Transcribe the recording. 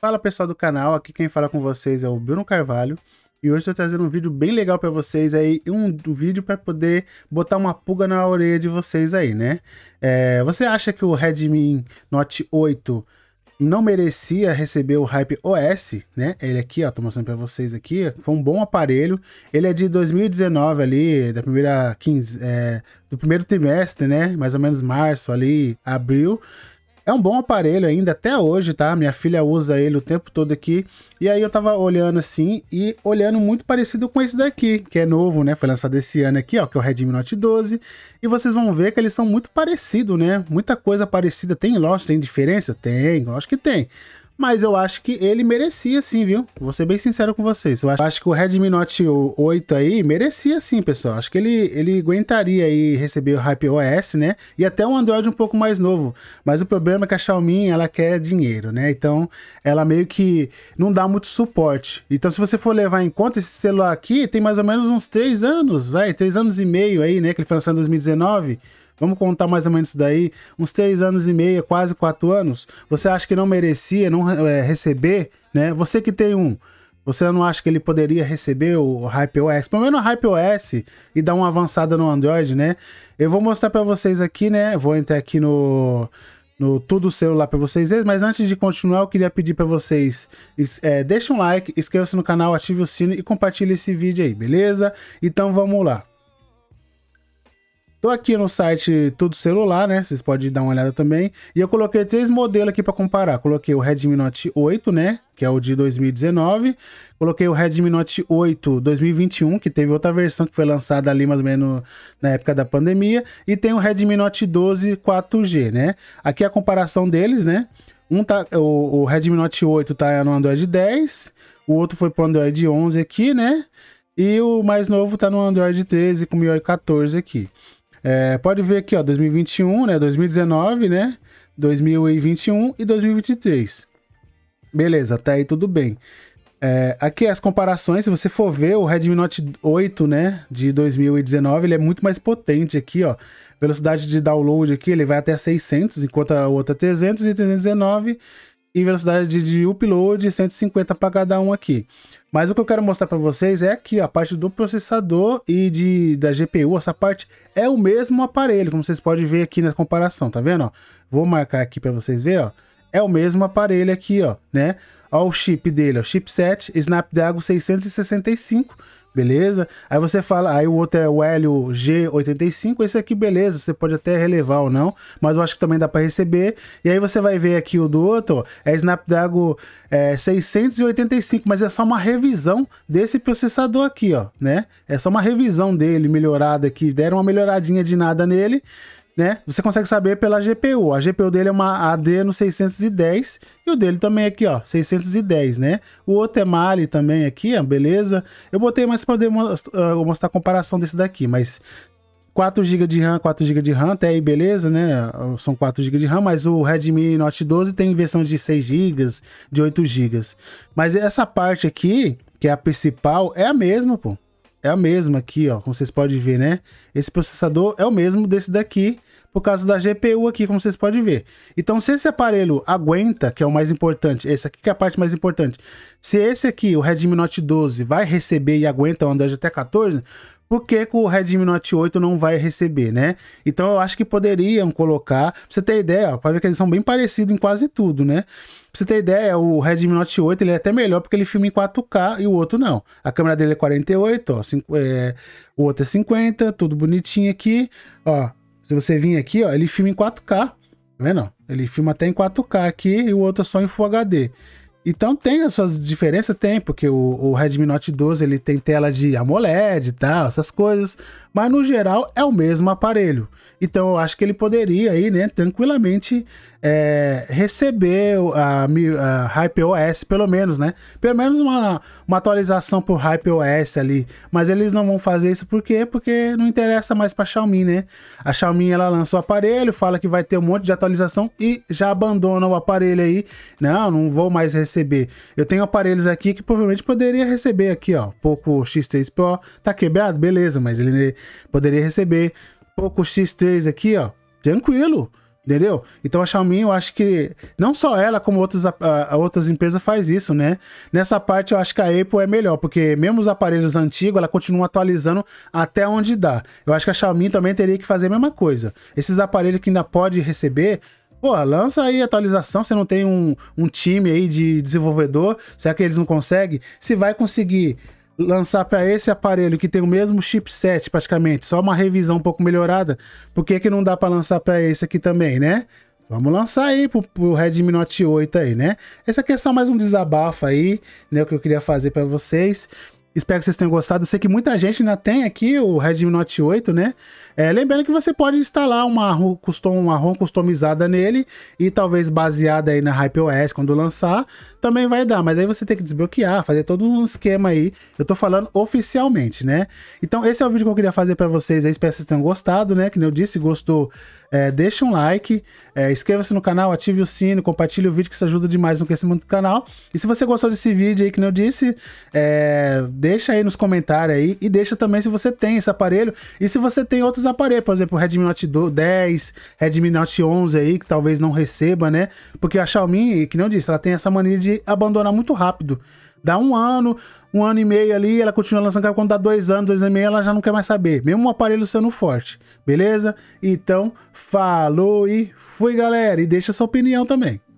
Fala pessoal do canal, aqui quem fala com vocês é o Bruno Carvalho e hoje estou trazendo um vídeo bem legal para vocês aí, um, um vídeo para poder botar uma pulga na orelha de vocês aí, né? É, você acha que o Redmi Note 8 não merecia receber o Hype OS, né? Ele aqui, ó, tô mostrando para vocês aqui, foi um bom aparelho. Ele é de 2019 ali, da primeira 15, é, do primeiro trimestre, né? Mais ou menos março ali, abril. É um bom aparelho ainda, até hoje, tá? Minha filha usa ele o tempo todo aqui. E aí eu tava olhando assim e olhando muito parecido com esse daqui, que é novo, né? Foi lançado esse ano aqui, ó, que é o Redmi Note 12. E vocês vão ver que eles são muito parecidos, né? Muita coisa parecida. Tem, lógico, tem diferença? Tem, lógico que tem. Mas eu acho que ele merecia sim, viu? Vou ser bem sincero com vocês. Eu acho, que o Redmi Note 8 aí merecia sim, pessoal. Acho que ele, ele aguentaria aí receber o Hype OS, né? E até um Android um pouco mais novo. Mas o problema é que a Xiaomi, ela quer dinheiro, né? Então, ela meio que não dá muito suporte. Então, se você for levar em conta, esse celular aqui tem mais ou menos uns 3 anos, vai, 3 anos e meio aí, né? Que ele foi lançado em 2019. Vamos contar mais ou menos isso daí. Uns três anos e meio, quase quatro anos. Você acha que não merecia não é, receber, né? Você que tem um. Você não acha que ele poderia receber o OS? Pelo menos o OS e dar uma avançada no Android, né? Eu vou mostrar para vocês aqui, né? Vou entrar aqui no, no Tudo Celular para vocês verem. Mas antes de continuar, eu queria pedir para vocês: é, deixa um like, inscreva-se no canal, ative o sino e compartilhe esse vídeo aí, beleza? Então vamos lá. Tô aqui no site Tudo Celular, né? Vocês podem dar uma olhada também. E eu coloquei três modelos aqui para comparar. Coloquei o Redmi Note 8, né? Que é o de 2019. Coloquei o Redmi Note 8 2021, que teve outra versão que foi lançada ali mais ou menos na época da pandemia. E tem o Redmi Note 12 4G, né? Aqui é a comparação deles, né? Um tá, o, o Redmi Note 8 tá no Android 10, o outro foi pro Android 11 aqui, né? E o mais novo tá no Android 13 com 1014 aqui. É, pode ver aqui, ó, 2021, né? 2019, né? 2021 e 2023. Beleza, até aí tudo bem. É, aqui as comparações, se você for ver, o Redmi Note 8, né, de 2019, ele é muito mais potente aqui, ó. Velocidade de download aqui, ele vai até 600, enquanto a outra 300 e 319 e velocidade de upload 150 para cada um aqui. Mas o que eu quero mostrar para vocês é aqui ó, a parte do processador e de, da GPU, essa parte é o mesmo aparelho, como vocês podem ver aqui na comparação, tá vendo? Ó? Vou marcar aqui para vocês verem, ó. É o mesmo aparelho aqui, ó, né? Olha o chip dele, ó, chipset Snapdragon 665, beleza? Aí você fala, aí o outro é o Hélio G85, esse aqui, beleza, você pode até relevar ou não, mas eu acho que também dá para receber. E aí você vai ver aqui o do outro, ó, é Snapdragon é, 685, mas é só uma revisão desse processador aqui, ó, né? É só uma revisão dele melhorada aqui, deram uma melhoradinha de nada nele né? Você consegue saber pela GPU. A GPU dele é uma AD no 610 e o dele também aqui, ó, 610, né? O outro é Mali também aqui, ó, beleza? Eu botei mais para ah, mostrar a comparação desse daqui, mas 4 GB de RAM, 4 GB de RAM, até aí beleza, né? São 4 GB de RAM, mas o Redmi Note 12 tem versão de 6 GB, de 8 GB. Mas essa parte aqui, que é a principal, é a mesma, pô é a mesma aqui, ó, como vocês podem ver, né? Esse processador é o mesmo desse daqui, por causa da GPU aqui, como vocês podem ver. Então, se esse aparelho aguenta, que é o mais importante, esse aqui que é a parte mais importante, se esse aqui, o Redmi Note 12, vai receber e aguenta o Android até 14, por que, que, o Redmi Note 8 não vai receber, né? Então eu acho que poderiam colocar, pra você ter ideia, ó, pode ver que eles são bem parecidos em quase tudo, né? Pra você ter ideia, o Redmi Note 8 ele é até melhor porque ele filma em 4K e o outro não. A câmera dele é 48, ó, 5, é, o outro é 50, tudo bonitinho aqui, ó. Se você vir aqui, ó, ele filma em 4K. Tá vendo? Ele filma até em 4K aqui e o outro é só em Full HD. Então tem as suas diferenças, tem, porque o, o, Redmi Note 12 ele tem tela de AMOLED e tal, essas coisas, mas no geral é o mesmo aparelho. Então eu acho que ele poderia aí, né, tranquilamente é, receber a, a OS pelo menos, né? Pelo menos uma, uma atualização por OS ali. Mas eles não vão fazer isso por quê? Porque não interessa mais pra Xiaomi, né? A Xiaomi, ela lança o aparelho, fala que vai ter um monte de atualização e já abandona o aparelho aí. Não, não vou mais receber. Eu tenho aparelhos aqui que provavelmente poderia receber aqui, ó. Poco X3 Pro, tá quebrado? Beleza, mas ele poderia receber. Poco X3 aqui, ó. Tranquilo. Entendeu? Então a Xiaomi, eu acho que não só ela, como outros, a, a, outras empresas faz isso, né? Nessa parte eu acho que a Apple é melhor, porque mesmo os aparelhos antigos, ela continua atualizando até onde dá. Eu acho que a Xiaomi também teria que fazer a mesma coisa. Esses aparelhos que ainda pode receber, Pô, lança aí atualização, você não tem um, um time aí de desenvolvedor, será que eles não conseguem? Se vai conseguir lançar para esse aparelho que tem o mesmo chipset praticamente, só uma revisão um pouco melhorada, por que, que não dá para lançar para esse aqui também, né? Vamos lançar aí pro, pro Redmi Note 8 aí, né? esse aqui é só mais um desabafo aí, né? O que eu queria fazer para vocês. Espero que vocês tenham gostado. Eu sei que muita gente ainda tem aqui o Redmi Note 8, né? É, lembrando que você pode instalar uma ROM, custom, uma ROM customizada nele e talvez baseada aí na HyperOS quando lançar, também vai dar. Mas aí você tem que desbloquear, fazer todo um esquema aí. Eu tô falando oficialmente, né? Então esse é o vídeo que eu queria fazer para vocês. Eu espero que vocês tenham gostado, né? Que nem eu disse, gostou, é, deixa um like, é, inscreva-se no canal, ative o sino, compartilhe o vídeo que isso ajuda demais no crescimento do canal. E se você gostou desse vídeo aí, que nem eu disse, é, deixa aí nos comentários aí e deixa também se você tem esse aparelho e se você tem outros aparelhos, por exemplo, o Redmi Note 10, Redmi Note 11 aí, que talvez não receba, né? Porque a Xiaomi, que não disse, ela tem essa mania de abandonar muito rápido. Dá um ano, um ano e meio ali, ela continua lançando Quando dá dois anos, dois anos e meio, ela já não quer mais saber. Mesmo um aparelho sendo forte, beleza? Então, falou e fui, galera. E deixa sua opinião também.